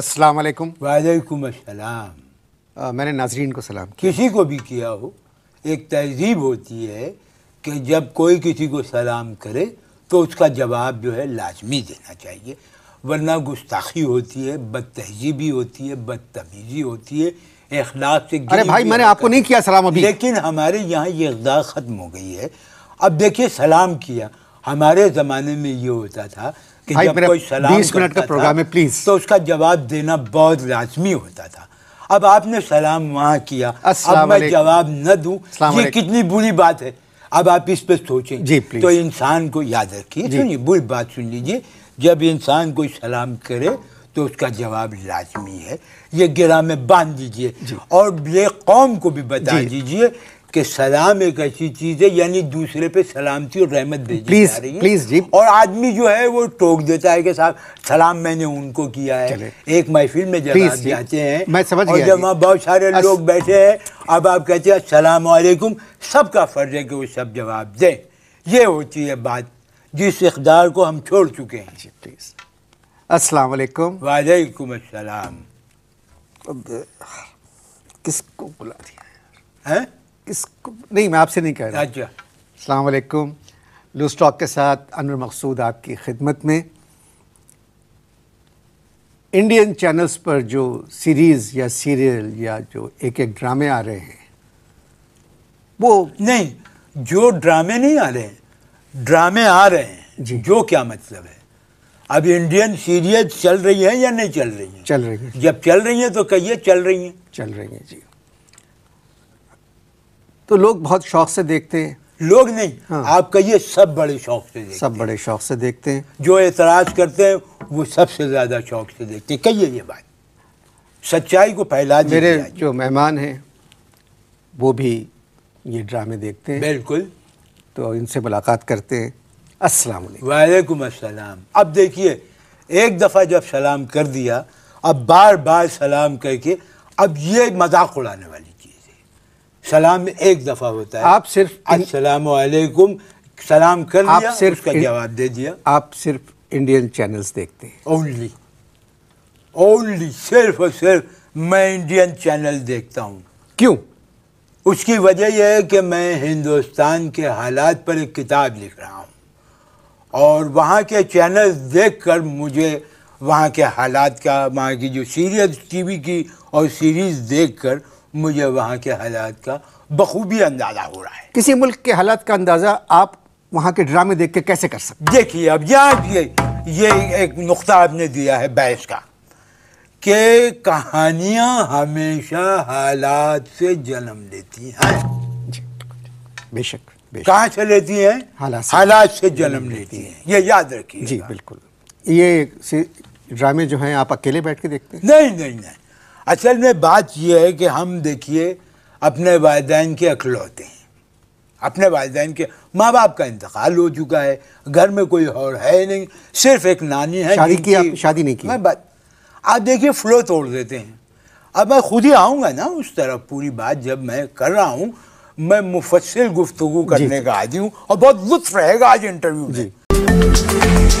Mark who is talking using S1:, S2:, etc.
S1: अस्सलाम वालेकुम वालेकुम अस्सलाम मैंने नाजरीन को सलाम किसी को भी किया हो एक तहजीब होती है कि जब कोई किसी को सलाम करे तो उसका जवाब जो है लाजमी देना चाहिए वरना गुस्ताखी होती है बद तहजीबी होती है बदतमीजी होती है अखलाक से अरे भाई मैंने आपको नहीं किया सलाम अभी लेकिन हमारे यहाँ ये अकदा ख़त्म हो गई है अब देखिए सलाम किया हमारे ज़माने में ये होता था कि जब कोई सलाम बीस मिनट का प्रोग्राम है प्लीज तो उसका जवाब देना बहुत लाजमी होता था अब आपने सलाम वहाँ किया अब मैं जवाब न दूँ ये कितनी बुरी बात है अब आप इस पर सोचें तो इंसान को याद रखिए सुनिए बुरी बात सुन लीजिए जब इंसान कोई सलाम करे तो उसका जवाब लाजमी है ये गिरा में बांध दीजिए और ये कौम को भी बता दीजिए कि सलाम एक ऐसी चीज़ है यानी दूसरे पे सलामती और रहमत भेजी प्लीज रही है प्लीज जी और आदमी जो है वो टोक देता है कि साहब सलाम मैंने उनको किया है एक महफिल में जब आप जाते हैं मैं समझ और जब वहाँ बहुत सारे लोग बैठे हैं अब आप कहते हैं असलम सबका फ़र्ज है कि वो सब जवाब दें ये होती है बात जिस इकदार को हम छोड़ चुके हैं असलकुम वालेकुम वालेकुम अस्सलाम किसको बुला दिया
S2: है इस नहीं मैं आपसे नहीं कह रहा अच्छा अलैक्म लूज के साथ अनवर मकसूद आपकी खिदमत में इंडियन चैनल्स पर जो सीरीज़ या सीरियल या जो एक एक ड्रामे आ रहे हैं वो नहीं जो ड्रामे नहीं आ रहे हैं ड्रामे आ
S1: रहे हैं जी जो क्या मतलब है अब इंडियन सीरियल चल रही है या नहीं चल रही है चल रही है जब चल रही है तो कहिए चल रही है चल रही है जी तो लोग बहुत शौक से देखते हैं लोग नहीं हाँ। आप कहिए सब बड़े शौक से देखते सब बड़े शौक से देखते हैं जो एतराज़ करते हैं वो सबसे ज़्यादा शौक से देखते हैं कहिए
S2: ये बात सच्चाई को फैला मेरे जो मेहमान हैं वो भी ये ड्रामे देखते हैं बिल्कुल तो इनसे मुलाकात करते हैं अस्सलाम
S1: वालेकुम अस्सलाम अब देखिए एक दफ़ा जब सलाम कर दिया अब बार बार सलाम करके अब ये मजाक उड़ाने वाली सलाम एक दफ़ा होता है आप सिर्फ असलकुम सलाम कर आप लिया, सिर्फ का जवाब दे दिया
S2: आप सिर्फ इंडियन चैनल्स देखते
S1: हैं ओनली ओनली सिर्फ और सिर्फ मैं इंडियन चैनल देखता हूँ क्यों उसकी वजह यह है कि मैं हिंदुस्तान के हालात पर एक किताब लिख रहा हूँ और वहाँ के चैनल देख कर मुझे वहाँ के हालात का वहाँ की जो सीरियल टीवी की और सीरीज़ देख कर मुझे वहाँ के हालात का बखूबी अंदाज़ा हो रहा है
S2: किसी मुल्क के हालात का अंदाज़ा आप वहाँ के ड्रामे देख के कैसे
S1: कर सकते देखिए अब याद ये ये एक नुकता आपने दिया है बैस का कि कहानियाँ हमेशा हालात से जन्म लेती हैं
S2: बेशक कहाँ से लेती हैं हालात से, से जन्म लेती हैं ये याद रखिए जी बिल्कुल ये ड्रामे जो हैं आप अकेले बैठ के
S1: देखते हैं नहीं नहीं नहीं असल अच्छा, में बात यह है कि हम देखिए अपने वालदेन के अखलौते हैं अपने वालदेन के माँ बाप का इंतकाल हो चुका है घर में कोई और है नहीं सिर्फ एक नानी है शादी की शादी नहीं की मैं बात आप देखिए फ्लो तोड़ देते हैं अब मैं खुद ही आऊँगा ना उस तरफ पूरी बात जब मैं कर रहा हूँ मैं मुफसिल गुफ्तु करने का आदि हूँ और बहुत लुत्फ रहेगा आज इंटरव्यू में